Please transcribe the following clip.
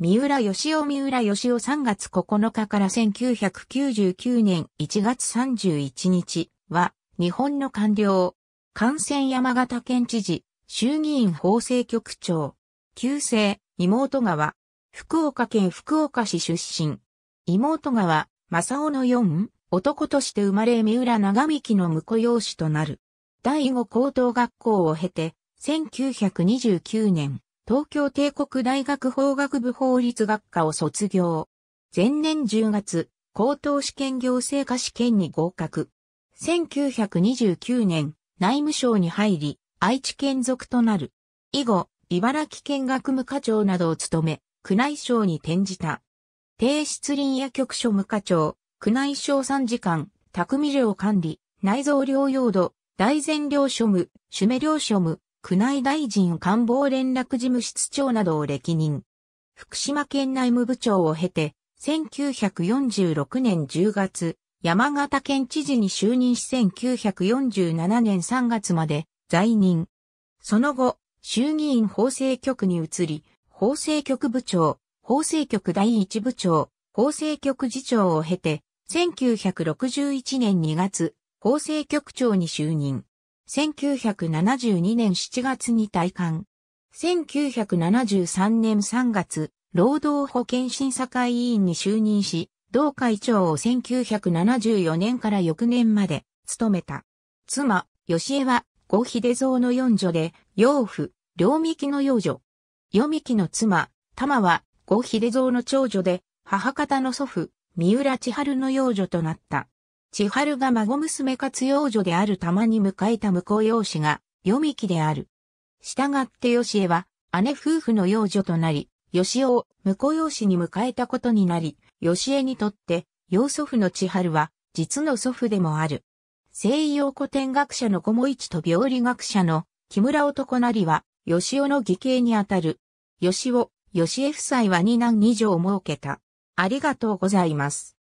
三浦義雄三浦義雄3月9日から1999年1月31日は、日本の官僚、感染山形県知事、衆議院法制局長、旧姓、妹川、福岡県福岡市出身、妹川、正雄の4、男として生まれ三浦長幹の婿養子となる。第五高等学校を経て、1929年、東京帝国大学法学部法律学科を卒業。前年10月、高等試験行政科試験に合格。1929年、内務省に入り、愛知県属となる。以後、茨城県学務課長などを務め、宮内省に転じた。低出林野局所務課長、宮内省参事官、匠寮管理、内蔵療養土、大善寮所務、主目寮所務、宮内大臣官房連絡事務室長などを歴任。福島県内務部長を経て、1946年10月、山形県知事に就任し1947年3月まで在任。その後、衆議院法制局に移り、法制局部長、法制局第一部長、法制局次長を経て、1961年2月、法制局長に就任。1972年7月に退官。1973年3月、労働保険審査会委員に就任し、同会長を1974年から翌年まで務めた。妻、吉江は、五秀蔵の四女で、養父、両幹の養女。与幹の妻、玉は、五秀蔵の長女で、母方の祖父、三浦千春の養女となった。千春が孫娘活用女であるたまに迎えた婿養子が、読み木である。したがって吉江は、姉夫婦の養女となり、吉江を婿養子に迎えたことになり、吉江にとって、養祖父の千春は、実の祖父でもある。西洋古典学者の小茂市と病理学者の木村男なりは、吉江の義兄にあたる。義雄、吉江夫妻は二男二女を設けた。ありがとうございます。